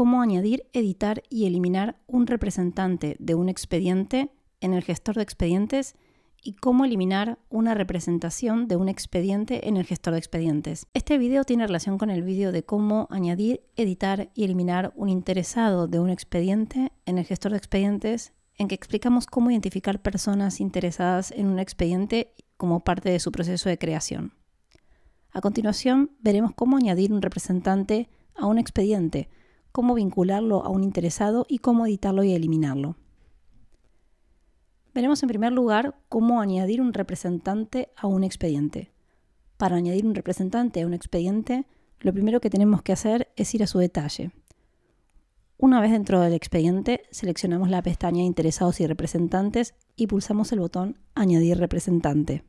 cómo añadir, editar y eliminar un representante de un expediente en el gestor de expedientes y cómo eliminar una representación de un expediente en el gestor de expedientes. Este video tiene relación con el vídeo de cómo añadir, editar y eliminar un interesado de un expediente en el gestor de expedientes, en que explicamos cómo identificar personas interesadas en un expediente como parte de su proceso de creación. A continuación, veremos cómo añadir un representante a un expediente cómo vincularlo a un interesado y cómo editarlo y eliminarlo. Veremos en primer lugar cómo añadir un representante a un expediente. Para añadir un representante a un expediente, lo primero que tenemos que hacer es ir a su detalle. Una vez dentro del expediente, seleccionamos la pestaña Interesados y representantes y pulsamos el botón Añadir representante.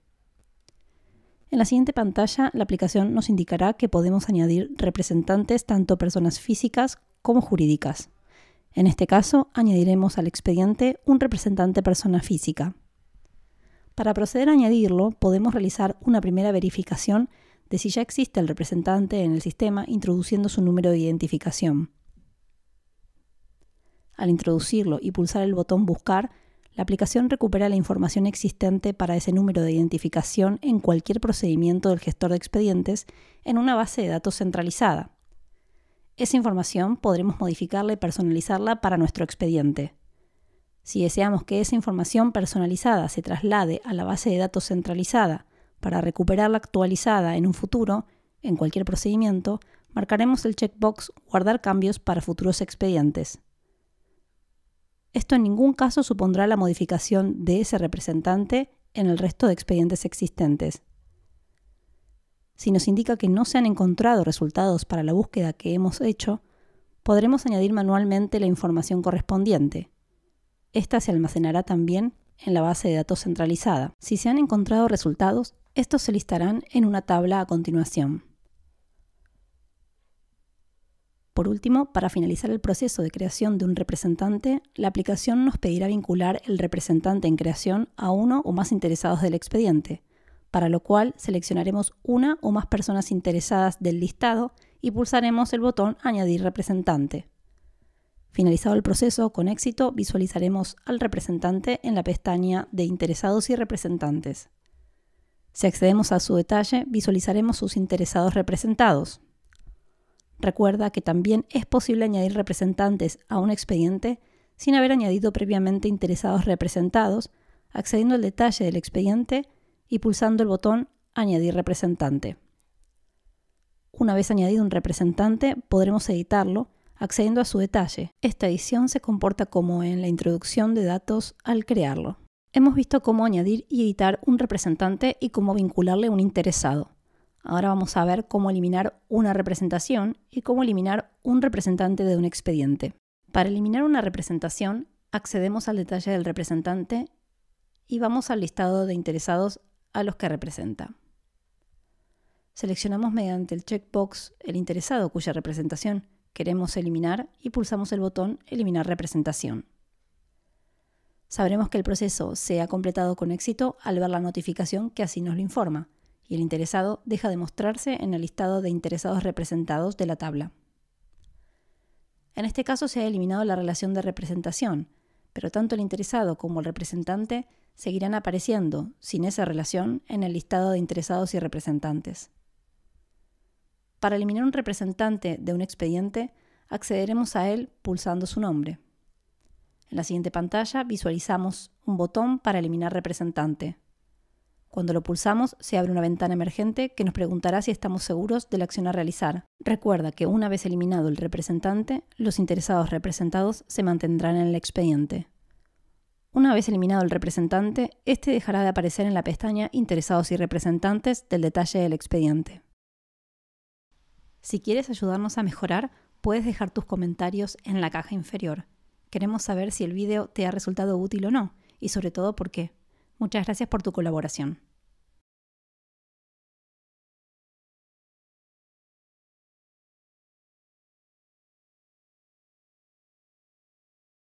En la siguiente pantalla, la aplicación nos indicará que podemos añadir representantes tanto personas físicas como jurídicas. En este caso, añadiremos al expediente un representante persona física. Para proceder a añadirlo, podemos realizar una primera verificación de si ya existe el representante en el sistema introduciendo su número de identificación. Al introducirlo y pulsar el botón Buscar, la aplicación recupera la información existente para ese número de identificación en cualquier procedimiento del gestor de expedientes en una base de datos centralizada, esa información podremos modificarla y personalizarla para nuestro expediente. Si deseamos que esa información personalizada se traslade a la base de datos centralizada para recuperarla actualizada en un futuro, en cualquier procedimiento, marcaremos el checkbox Guardar cambios para futuros expedientes. Esto en ningún caso supondrá la modificación de ese representante en el resto de expedientes existentes si nos indica que no se han encontrado resultados para la búsqueda que hemos hecho, podremos añadir manualmente la información correspondiente. Esta se almacenará también en la base de datos centralizada. Si se han encontrado resultados, estos se listarán en una tabla a continuación. Por último, para finalizar el proceso de creación de un representante, la aplicación nos pedirá vincular el representante en creación a uno o más interesados del expediente, para lo cual seleccionaremos una o más personas interesadas del listado y pulsaremos el botón Añadir representante. Finalizado el proceso con éxito, visualizaremos al representante en la pestaña de Interesados y representantes. Si accedemos a su detalle, visualizaremos sus interesados representados. Recuerda que también es posible añadir representantes a un expediente sin haber añadido previamente interesados representados, accediendo al detalle del expediente y pulsando el botón Añadir representante. Una vez añadido un representante, podremos editarlo accediendo a su detalle. Esta edición se comporta como en la introducción de datos al crearlo. Hemos visto cómo añadir y editar un representante y cómo vincularle un interesado. Ahora vamos a ver cómo eliminar una representación y cómo eliminar un representante de un expediente. Para eliminar una representación, accedemos al detalle del representante y vamos al listado de interesados a los que representa. Seleccionamos mediante el checkbox el interesado cuya representación queremos eliminar y pulsamos el botón Eliminar representación. Sabremos que el proceso se ha completado con éxito al ver la notificación que así nos lo informa, y el interesado deja de mostrarse en el listado de interesados representados de la tabla. En este caso se ha eliminado la relación de representación, pero tanto el interesado como el representante seguirán apareciendo, sin esa relación, en el listado de interesados y representantes. Para eliminar un representante de un expediente, accederemos a él pulsando su nombre. En la siguiente pantalla visualizamos un botón para eliminar representante, cuando lo pulsamos, se abre una ventana emergente que nos preguntará si estamos seguros de la acción a realizar. Recuerda que una vez eliminado el representante, los interesados representados se mantendrán en el expediente. Una vez eliminado el representante, este dejará de aparecer en la pestaña Interesados y representantes del detalle del expediente. Si quieres ayudarnos a mejorar, puedes dejar tus comentarios en la caja inferior. Queremos saber si el video te ha resultado útil o no, y sobre todo por qué. Muchas gracias por tu colaboración.